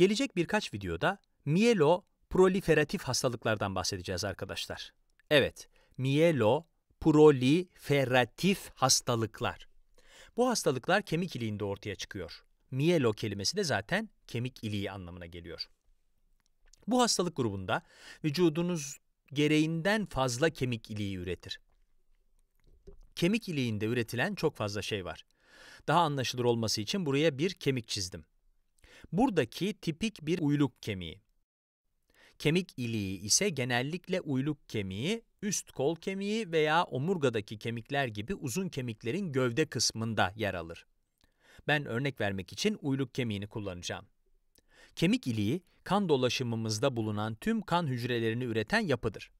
Gelecek birkaç videoda mielo proliferatif hastalıklardan bahsedeceğiz arkadaşlar. Evet, mielo proliferatif hastalıklar. Bu hastalıklar kemik iliğinde ortaya çıkıyor. Mielo kelimesi de zaten kemik iliği anlamına geliyor. Bu hastalık grubunda vücudunuz gereğinden fazla kemik iliği üretir. Kemik iliğinde üretilen çok fazla şey var. Daha anlaşılır olması için buraya bir kemik çizdim buradaki tipik bir uyluk kemiği. Kemik iliği ise genellikle uyluk kemiği, üst kol kemiği veya omurgadaki kemikler gibi uzun kemiklerin gövde kısmında yer alır. Ben örnek vermek için uyluk kemiğini kullanacağım. Kemik iliği, kan dolaşımımızda bulunan tüm kan hücrelerini üreten yapıdır.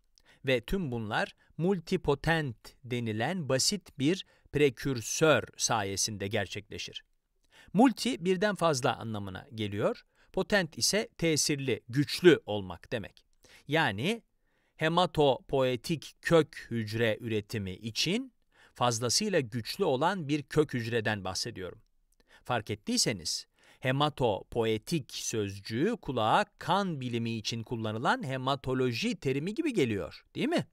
Ve tüm bunlar multipotent denilen basit bir prekürsör sayesinde gerçekleşir. Multi birden fazla anlamına geliyor. Potent ise tesirli, güçlü olmak demek. Yani hematopoetik kök hücre üretimi için fazlasıyla güçlü olan bir kök hücreden bahsediyorum. Fark ettiyseniz hematopoetik sözcüğü kulağa kan bilimi için kullanılan hematoloji terimi gibi geliyor, değil mi?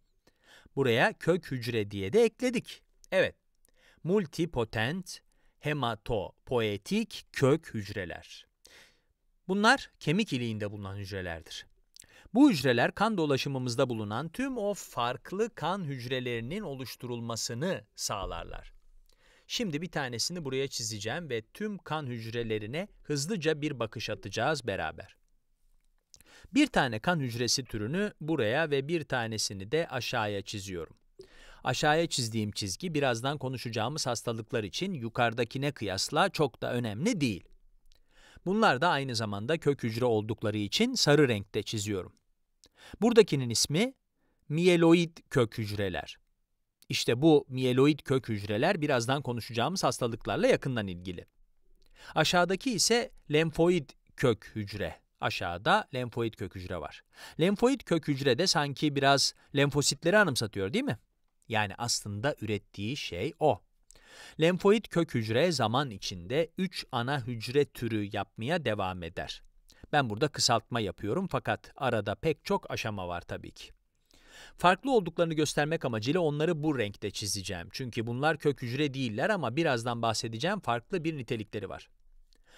Buraya kök hücre diye de ekledik. Evet, multipotent, hematopoetik kök hücreler. Bunlar kemik iliğinde bulunan hücrelerdir. Bu hücreler kan dolaşımımızda bulunan tüm o farklı kan hücrelerinin oluşturulmasını sağlarlar. Şimdi bir tanesini buraya çizeceğim ve tüm kan hücrelerine hızlıca bir bakış atacağız beraber. Bir tane kan hücresi türünü buraya ve bir tanesini de aşağıya çiziyorum. Aşağıya çizdiğim çizgi birazdan konuşacağımız hastalıklar için yukarıdakine kıyasla çok da önemli değil. Bunlar da aynı zamanda kök hücre oldukları için sarı renkte çiziyorum. Buradakinin ismi miyeloid kök hücreler. İşte bu miyeloid kök hücreler birazdan konuşacağımız hastalıklarla yakından ilgili. Aşağıdaki ise lenfoid kök hücre. Aşağıda lenfoid kök hücre var. Lenfoid kök hücre de sanki biraz lenfositleri anımsatıyor değil mi? Yani aslında ürettiği şey o. Lenfoid kök hücre zaman içinde 3 ana hücre türü yapmaya devam eder. Ben burada kısaltma yapıyorum fakat arada pek çok aşama var tabii ki. Farklı olduklarını göstermek amacıyla onları bu renkte çizeceğim. Çünkü bunlar kök hücre değiller ama birazdan bahsedeceğim farklı bir nitelikleri var.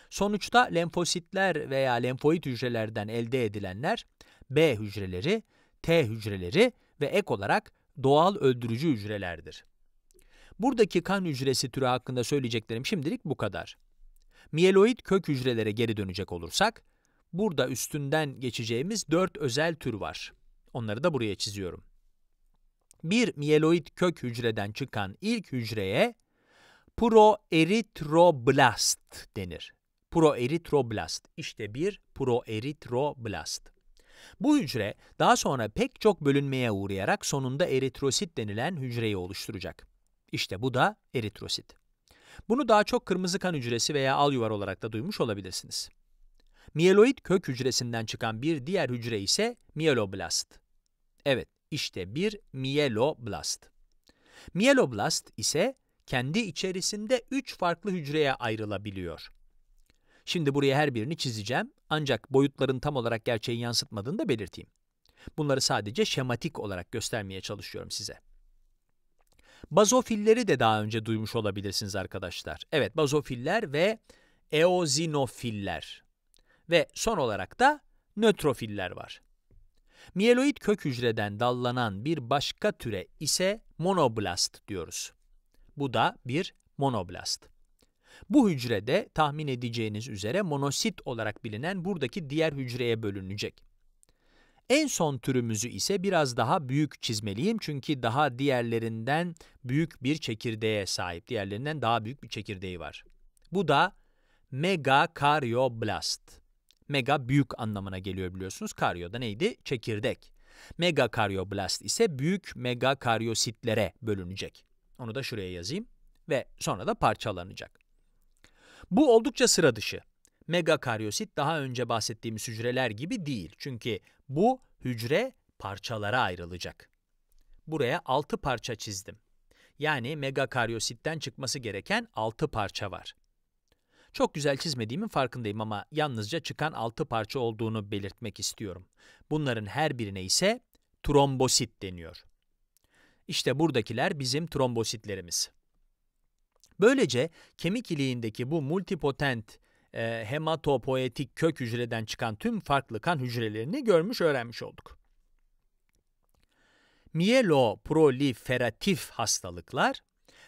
Sonuçta lenfositler veya lenfoid hücrelerden elde edilenler B hücreleri, T hücreleri ve ek olarak doğal öldürücü hücrelerdir. Buradaki kan hücresi türü hakkında söyleyeceklerim şimdilik bu kadar. Mieloid kök hücrelere geri dönecek olursak, burada üstünden geçeceğimiz dört özel tür var. Onları da buraya çiziyorum. Bir mieloid kök hücreden çıkan ilk hücreye proeritroblast denir. Proeritroblast. İşte bir proeritroblast. Bu hücre daha sonra pek çok bölünmeye uğrayarak sonunda eritrosit denilen hücreyi oluşturacak. İşte bu da eritrosit. Bunu daha çok kırmızı kan hücresi veya al yuvar olarak da duymuş olabilirsiniz. Mieloid kök hücresinden çıkan bir diğer hücre ise mieloblast. Evet, işte bir mieloblast. Mieloblast ise kendi içerisinde 3 farklı hücreye ayrılabiliyor. Şimdi buraya her birini çizeceğim ancak boyutların tam olarak gerçeği yansıtmadığını da belirteyim. Bunları sadece şematik olarak göstermeye çalışıyorum size. Bazofilleri de daha önce duymuş olabilirsiniz arkadaşlar. Evet, bazofiller ve eozinofiller ve son olarak da nötrofiller var. Mieloid kök hücreden dallanan bir başka türe ise monoblast diyoruz. Bu da bir monoblast. Bu hücre de tahmin edeceğiniz üzere monosit olarak bilinen buradaki diğer hücreye bölünecek. En son türümüzü ise biraz daha büyük çizmeliyim çünkü daha diğerlerinden büyük bir çekirdeğe sahip. Diğerlerinden daha büyük bir çekirdeği var. Bu da megakaryoblast. Mega büyük anlamına geliyor biliyorsunuz. Karyo da neydi? Çekirdek. Megakaryoblast ise büyük megakaryositlere bölünecek. Onu da şuraya yazayım ve sonra da parçalanacak. Bu oldukça sıra dışı. Megakaryosit daha önce bahsettiğimiz hücreler gibi değil. Çünkü bu hücre parçalara ayrılacak. Buraya 6 parça çizdim. Yani megakaryositten çıkması gereken 6 parça var. Çok güzel çizmediğimin farkındayım ama yalnızca çıkan 6 parça olduğunu belirtmek istiyorum. Bunların her birine ise trombosit deniyor. İşte buradakiler bizim trombositlerimiz. Böylece kemik iliğindeki bu multipotent e, hematopoetik kök hücreden çıkan tüm farklı kan hücrelerini görmüş öğrenmiş olduk. Mieloproliferatif hastalıklar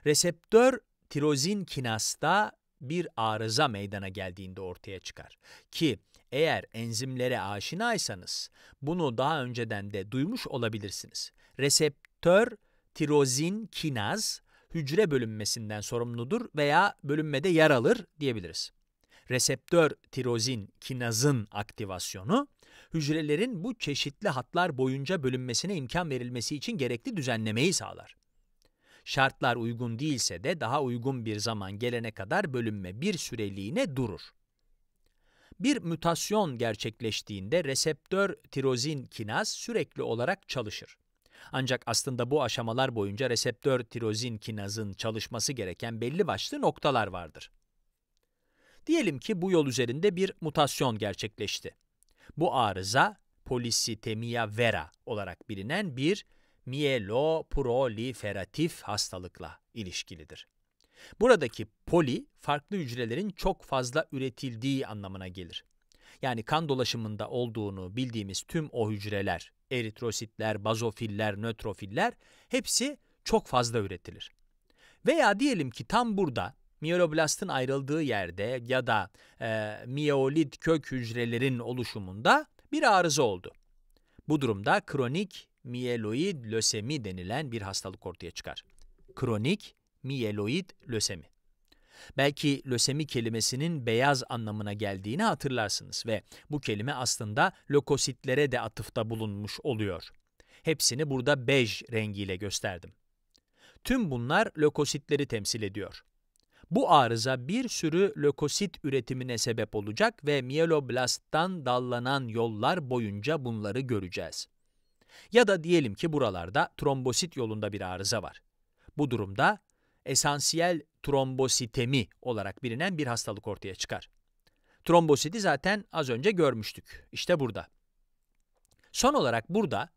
reseptör tirozin kinasta bir arıza meydana geldiğinde ortaya çıkar. Ki eğer enzimlere aşinaysanız bunu daha önceden de duymuş olabilirsiniz. Reseptör tirozin kinaz hücre bölünmesinden sorumludur veya bölünmede yer alır diyebiliriz. Reseptör tirozin kinazın aktivasyonu hücrelerin bu çeşitli hatlar boyunca bölünmesine imkan verilmesi için gerekli düzenlemeyi sağlar. Şartlar uygun değilse de daha uygun bir zaman gelene kadar bölünme bir süreliğine durur. Bir mutasyon gerçekleştiğinde reseptör tirozin kinaz sürekli olarak çalışır. Ancak aslında bu aşamalar boyunca reseptör tirozin kinazın çalışması gereken belli başlı noktalar vardır. Diyelim ki bu yol üzerinde bir mutasyon gerçekleşti. Bu arıza polisitemia vera olarak bilinen bir mieloproliferatif hastalıkla ilişkilidir. Buradaki poli, farklı hücrelerin çok fazla üretildiği anlamına gelir. Yani kan dolaşımında olduğunu bildiğimiz tüm o hücreler, eritrositler, bazofiller, nötrofiller hepsi çok fazla üretilir. Veya diyelim ki tam burada miyeloblastin ayrıldığı yerde ya da e, miyeolit kök hücrelerin oluşumunda bir arıza oldu. Bu durumda kronik miyeloid lösemi denilen bir hastalık ortaya çıkar. Kronik miyeloid lösemi. Belki lösemi kelimesinin beyaz anlamına geldiğini hatırlarsınız ve bu kelime aslında lökositlere de atıfta bulunmuş oluyor. Hepsini burada bej rengiyle gösterdim. Tüm bunlar lökositleri temsil ediyor. Bu arıza bir sürü lökosit üretimine sebep olacak ve mieloblasttan dallanan yollar boyunca bunları göreceğiz. Ya da diyelim ki buralarda trombosit yolunda bir arıza var. Bu durumda esansiyel trombositemi olarak bilinen bir hastalık ortaya çıkar. Trombositi zaten az önce görmüştük. İşte burada. Son olarak burada,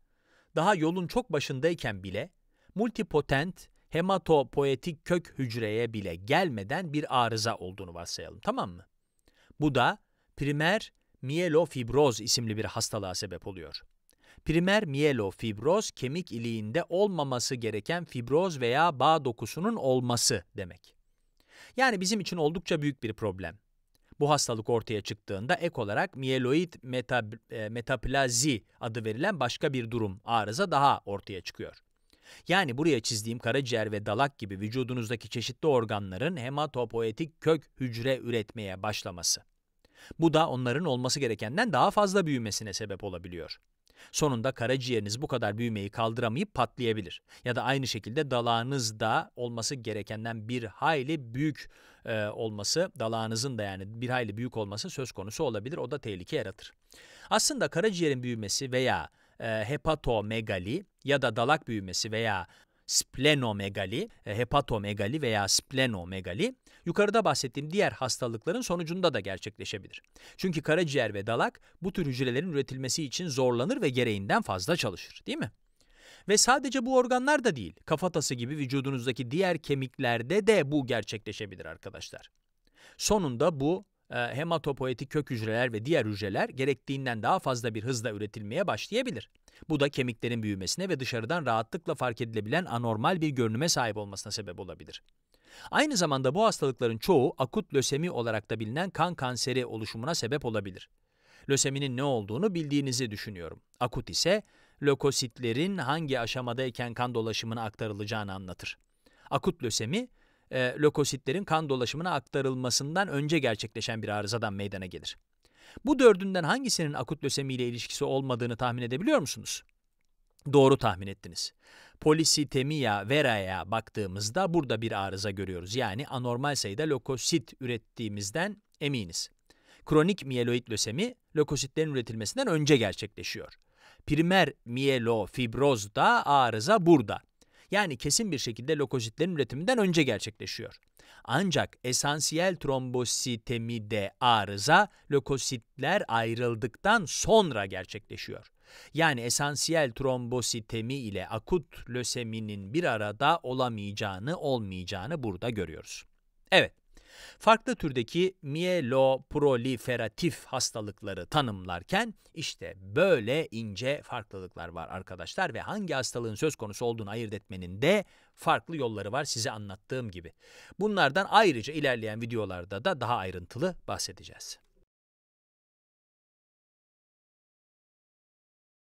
daha yolun çok başındayken bile, multipotent hematopoetik kök hücreye bile gelmeden bir arıza olduğunu varsayalım, tamam mı? Bu da primer mielofibroz isimli bir hastalığa sebep oluyor. Primer miyelofibroz kemik iliğinde olmaması gereken fibroz veya bağ dokusunun olması demek. Yani bizim için oldukça büyük bir problem. Bu hastalık ortaya çıktığında ek olarak miyeloid metab e, metaplazi adı verilen başka bir durum, arıza daha ortaya çıkıyor. Yani buraya çizdiğim karaciğer ve dalak gibi vücudunuzdaki çeşitli organların hematopoetik kök hücre üretmeye başlaması. Bu da onların olması gerekenden daha fazla büyümesine sebep olabiliyor. Sonunda karaciğeriniz bu kadar büyümeyi kaldıramayıp patlayabilir. Ya da aynı şekilde dalağınız da olması gerekenden bir hayli büyük e, olması, dalağınızın da yani bir hayli büyük olması söz konusu olabilir. O da tehlike yaratır. Aslında karaciğerin büyümesi veya e, hepatomegali ya da dalak büyümesi veya splenomegali, e, hepatomegali veya splenomegali yukarıda bahsettiğim diğer hastalıkların sonucunda da gerçekleşebilir. Çünkü karaciğer ve dalak bu tür hücrelerin üretilmesi için zorlanır ve gereğinden fazla çalışır, değil mi? Ve sadece bu organlar da değil, kafatası gibi vücudunuzdaki diğer kemiklerde de bu gerçekleşebilir arkadaşlar. Sonunda bu e, hematopoetik kök hücreler ve diğer hücreler gerektiğinden daha fazla bir hızla üretilmeye başlayabilir. Bu da kemiklerin büyümesine ve dışarıdan rahatlıkla fark edilebilen anormal bir görünüme sahip olmasına sebep olabilir. Aynı zamanda bu hastalıkların çoğu akut lösemi olarak da bilinen kan kanseri oluşumuna sebep olabilir. Löseminin ne olduğunu bildiğinizi düşünüyorum. Akut ise lökositlerin hangi aşamadayken kan dolaşımına aktarılacağını anlatır. Akut lösemi, e, lökositlerin kan dolaşımına aktarılmasından önce gerçekleşen bir arızadan meydana gelir. Bu dördünden hangisinin akut lösemi ile ilişkisi olmadığını tahmin edebiliyor musunuz? Doğru tahmin ettiniz. Polisitemia vera'ya baktığımızda burada bir arıza görüyoruz. Yani anormal sayıda lökosit ürettiğimizden eminiz. Kronik mieloid lösemi lökositlerin üretilmesinden önce gerçekleşiyor. Primer mielofibroz da arıza burada. Yani kesin bir şekilde lökositlerin üretiminden önce gerçekleşiyor. Ancak esansiyel trombositemide arıza lökositler ayrıldıktan sonra gerçekleşiyor. Yani esansiyel trombositemi ile akut löseminin bir arada olamayacağını, olmayacağını burada görüyoruz. Evet, farklı türdeki mieloproliferatif hastalıkları tanımlarken işte böyle ince farklılıklar var arkadaşlar ve hangi hastalığın söz konusu olduğunu ayırt etmenin de farklı yolları var size anlattığım gibi. Bunlardan ayrıca ilerleyen videolarda da daha ayrıntılı bahsedeceğiz.